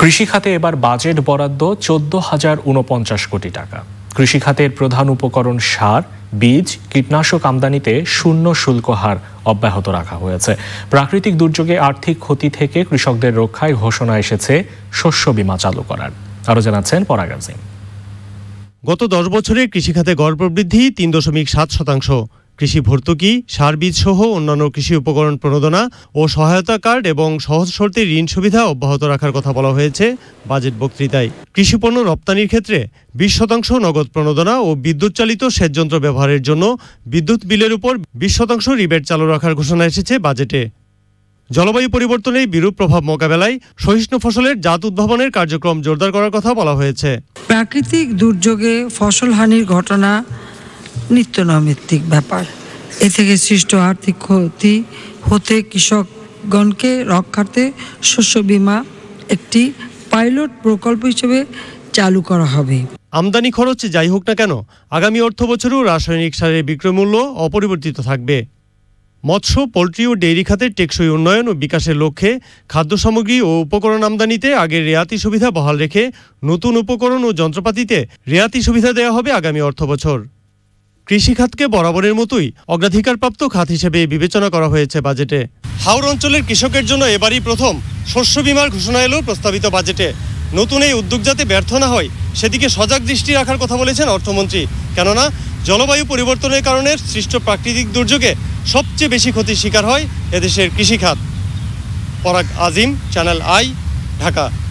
কৃষি খাতে এবার বাজেট বরাদ্দ চোদ্দ হাজার উনপঞ্চাশ কোটি টাকা কৃষি খাতের প্রধান উপকরণ সার বীজ কীটনাশক আমদানিতে শূন্য শুল্ক হার অব্যাহত রাখা হয়েছে প্রাকৃতিক দুর্যোগে আর্থিক ক্ষতি থেকে কৃষকদের রক্ষায় ঘোষণা এসেছে শস্য বিমা চালু করার আরও জানাচ্ছেন পরাগার সিং গত দশ বছরে কৃষিখাতে গড় প্রবৃদ্ধি তিন দশমিক সাত শতাংশ কৃষি ভর্তুকি সার বীজ সহ অন্যান্য কৃষি উপকরণ প্রণোদনা ও সহায়তা কার্ড এবং সহজ শর্তে ঋণ সুবিধা অব্যাহত রাখার কথা বলা হয়েছে বাজেট বক্তৃতায় কৃষিপণ্য রপ্তানির ক্ষেত্রে বিশ শতাংশ নগদ প্রণোদনা ও বিদ্যুৎ চালিত সেচযন্ত্র ব্যবহারের জন্য বিদ্যুৎ বিলের উপর বিশ শতাংশ রিবেট চালু রাখার ঘোষণা এসেছে বাজেটে জলবায়ু পরিবর্তনের বিরূপ প্রভাব মোকাবেলায় সহিষ্ণু ফসলের জাত উদ্ভাবনের কার্যক্রম জোরদার করার কথা বলা হয়েছে প্রাকৃতিক দুর্যোগে ফসল হানির ঘটনা নিত্য নৈমিত্তিক ব্যাপার এ থেকে সৃষ্ট আর্থিক ক্ষতি হতে কৃষকগণকে রক্ষার্থে শস্য বিমা একটি পাইলট প্রকল্প হিসেবে চালু করা হবে আমদানি খরচ যাই হোক না কেন আগামী অর্থ বছরেও রাসায়নিক সারের বিক্রয় মূল্য অপরিবর্তিত থাকবে মৎস্য পোলট্রি ও ডেইরি খাতের টেকসই উন্নয়ন ও বিকাশের লক্ষ্যে খাদ্য সামগ্রী ও উপকরণ আমদানিতে আগের রেয়াতি সুবিধা বহাল রেখে নতুন উপকরণ ও যন্ত্রপাতিতে রেয়াতি সুবিধা দেওয়া হবে আগামী অর্থবছর কৃষিখাতকে বরাবরের মতোই অগ্রাধিকারপ্রাপ্ত খাত হিসেবে বিবেচনা করা হয়েছে বাজেটে হাওড় অঞ্চলের কৃষকের জন্য এবারই প্রথম শস্য বিমার ঘোষণা এলো প্রস্তাবিত বাজেটে নতুন এই উদ্যোগ যাতে ব্যর্থ না হয় সেদিকে সজাগ দৃষ্টি রাখার কথা বলেছেন অর্থমন্ত্রী কেননা জলবায়ু পরিবর্তনের কারণে সৃষ্ট প্রাকৃতিক দুর্যোগে সবচেয়ে বেশি ক্ষতির শিকার হয় এদেশের কৃষিখাত পরাগ আজিম চ্যানেল আই ঢাকা